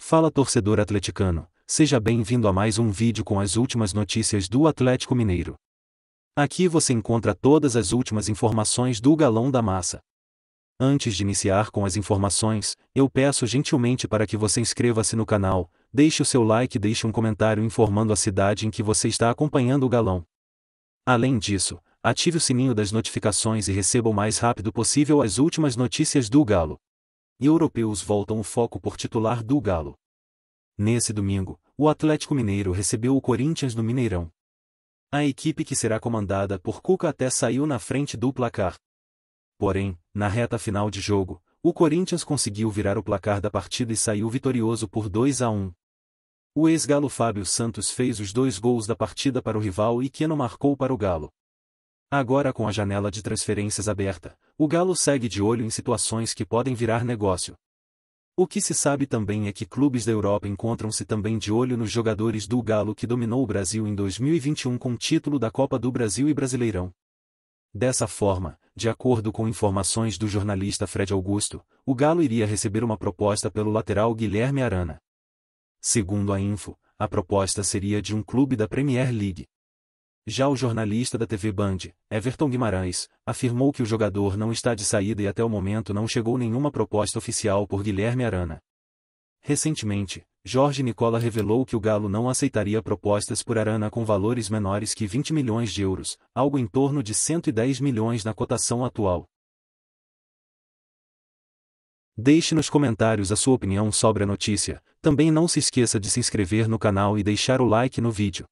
Fala torcedor atleticano, seja bem-vindo a mais um vídeo com as últimas notícias do Atlético Mineiro. Aqui você encontra todas as últimas informações do Galão da Massa. Antes de iniciar com as informações, eu peço gentilmente para que você inscreva-se no canal, deixe o seu like e deixe um comentário informando a cidade em que você está acompanhando o Galão. Além disso, ative o sininho das notificações e receba o mais rápido possível as últimas notícias do Galo europeus voltam o foco por titular do Galo. Nesse domingo, o Atlético Mineiro recebeu o Corinthians no Mineirão. A equipe que será comandada por Cuca até saiu na frente do placar. Porém, na reta final de jogo, o Corinthians conseguiu virar o placar da partida e saiu vitorioso por 2 a 1. O ex-galo Fábio Santos fez os dois gols da partida para o rival e Keno marcou para o Galo. Agora com a janela de transferências aberta, o Galo segue de olho em situações que podem virar negócio. O que se sabe também é que clubes da Europa encontram-se também de olho nos jogadores do Galo que dominou o Brasil em 2021 com o título da Copa do Brasil e Brasileirão. Dessa forma, de acordo com informações do jornalista Fred Augusto, o Galo iria receber uma proposta pelo lateral Guilherme Arana. Segundo a info, a proposta seria de um clube da Premier League. Já o jornalista da TV Band, Everton Guimarães, afirmou que o jogador não está de saída e até o momento não chegou nenhuma proposta oficial por Guilherme Arana. Recentemente, Jorge Nicola revelou que o Galo não aceitaria propostas por Arana com valores menores que 20 milhões de euros, algo em torno de 110 milhões na cotação atual. Deixe nos comentários a sua opinião sobre a notícia, também não se esqueça de se inscrever no canal e deixar o like no vídeo.